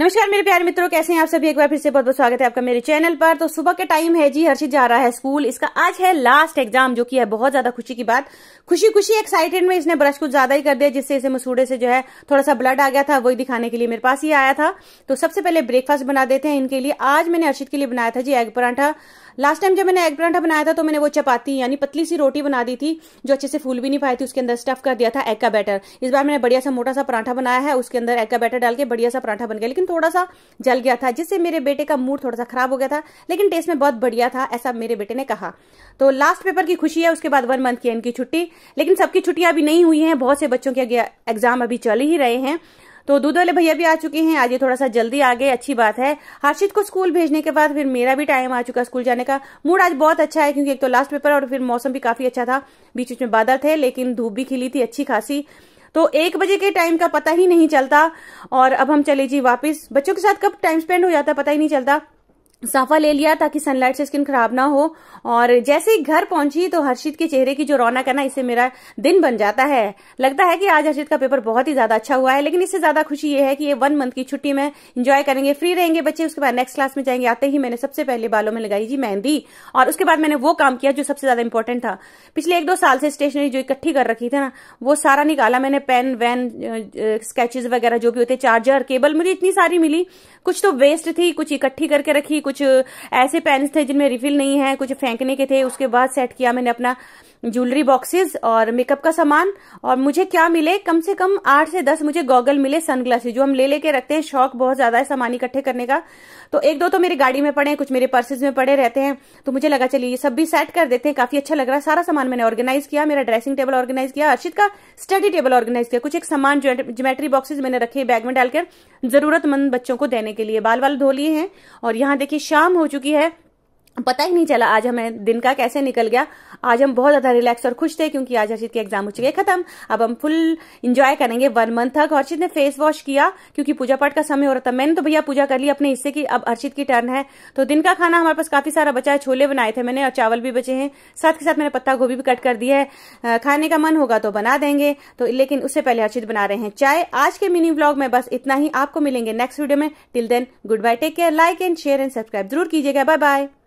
नमस्कार मेरे प्यारे मित्रों कैसे हैं आप सभी एक बार फिर से बहुत बहुत स्वागत है आपका मेरे चैनल पर तो सुबह के टाइम है जी हर्षित जा रहा है स्कूल इसका आज है लास्ट एग्जाम जो कि है बहुत ज्यादा खुशी की बात खुशी खुशी एक्साइटेड में इसने ब्रश कुछ ज्यादा ही कर दिया जिससे इसे मसूड़े से जो है थोड़ा सा ब्लड आ गया था वही दिखाने के लिए मेरे पास ही आया था तो सबसे पहले ब्रेकफास्ट बना देते हैं इनके लिए आज मैंने हर्षित के लिए बनाया था जी एग पराठा लास्ट टाइम जब मैंने एग पराठा बनाया था तो मैंने वो चपाती यानी पतली सी रोटी बना दी थी जो अच्छे से फूल भी नहीं पाई थी उसके अंदर स्टफ कर दिया था एग का बैटर इस बार मैंने बढ़िया सा मोटा सा पराठा बनाया है उसके अंदर एग का बैटर डाल के बढ़िया सा पराठा बन गया लेकिन थोड़ा सा जल गया था जिससे मेरे बेटे का मूड थोड़ा सा खराब हो गया था लेकिन टेस्ट में बहुत बढ़िया था ऐसा मेरे बेटे ने कहा तो लास्ट पेपर की खुशी है उसके बाद वन मंथ की इनकी छुट्टी लेकिन सबकी छुट्टियां अभी नहीं हुई हैं बहुत से बच्चों के एग्जाम अभी चल ही रहे हैं तो दूध वाले भैया भी आ चुके हैं आज ये थोड़ा सा जल्दी आ गए अच्छी बात है हर्षित को स्कूल भेजने के बाद फिर मेरा भी टाइम आ चुका स्कूल जाने का मूड आज बहुत अच्छा है क्योंकि एक तो लास्ट पेपर और फिर मौसम भी काफी अच्छा था बीच बीच में बादल थे लेकिन धूप भी खिली थी अच्छी खासी तो एक बजे के टाइम का पता ही नहीं चलता और अब हम चले जी वापस बच्चों के साथ कब टाइम स्पेंड हो जाता पता ही नहीं चलता साफा ले लिया ताकि सनलाइट से स्किन खराब ना हो और जैसे ही घर पहुंची तो हर्षित के चेहरे की जो रौनक है ना इससे मेरा दिन बन जाता है लगता है कि आज हर्षित का पेपर बहुत ही ज्यादा अच्छा हुआ है लेकिन इससे ज्यादा खुशी ये है कि ये वन मंथ की छुट्टी में इंजॉय करेंगे फ्री रहेंगे बच्चे उसके बाद नेक्स्ट क्लास में जाएंगे आते ही मैंने सबसे पहले बालों में लगाई जी मेहंदी और उसके बाद मैंने वो काम किया जो सबसे ज्यादा इंपॉर्टेंट था पिछले एक दो साल से स्टेशनरी जो इकट्ठी कर रखी थी ना वो सारा निकाला मैंने पेन वैन स्केचेज वगैरह जो भी होते चार्जर केबल मुझे इतनी सारी मिली कुछ तो वेस्ट थी कुछ इकट्ठी करके रखी कुछ ऐसे पेन्स थे जिनमें रिफिल नहीं है कुछ फेंकने के थे उसके बाद सेट किया मैंने अपना ज्वेलरी बॉक्सेस और मेकअप का सामान और मुझे क्या मिले कम से कम आठ से दस मुझे गॉगल मिले सनग्लासेस जो हम ले लेके रखते हैं शौक बहुत ज्यादा है सामान इकट्ठे करने का तो एक दो तो मेरी गाड़ी में पड़े कुछ मेरे पर्सेज में पड़े रहते हैं तो मुझे लगा चलिए ये सब भी सेट कर देते हैं काफी अच्छा लग रहा है सारा सामान मैंने ऑर्गेनाइज किया मेरा ड्रेसिंग टेबल ऑर्गेनाइज किया अर्षित का स्टडी टेबल ऑर्गेनाइज किया कुछ एक सामान ज्योमेट्री बॉक्सेज मैंने रखे बैग में डालकर जरूरतमंद बच्चों को देने के लिए बाल बाल धो लिए हैं और यहाँ देखिए शाम हो चुकी है पता ही नहीं चला आज हमें दिन का कैसे निकल गया आज हम बहुत ज्यादा रिलैक्स और खुश थे क्योंकि आज हर्षित के एग्जाम हो चुके खत्म अब हम फुल इंजॉय करेंगे वन मंथ तक हर्षित ने फेस वॉश किया क्योंकि पूजा पाठ का समय हो रहा था मैंने तो भैया पूजा कर ली अपने हिस्से की अब हर्षित की टर्न है तो दिन का खाना हमारे पास काफी सारा बचा है छोले बनाए थे मैंने और चावल भी बचे हैं साथ के साथ मैंने पत्ता गोभी भी कट कर दिया है खाने का मन होगा तो बना देंगे तो लेकिन उससे पहले हर्षित बना रहे हैं चाय आज के मिनी ब्लॉग में बस इतना ही आपको मिलेंगे नेक्स्ट वीडियो में till then good bye take care like and share and subscribe जरूर कीजिएगा बाय बाय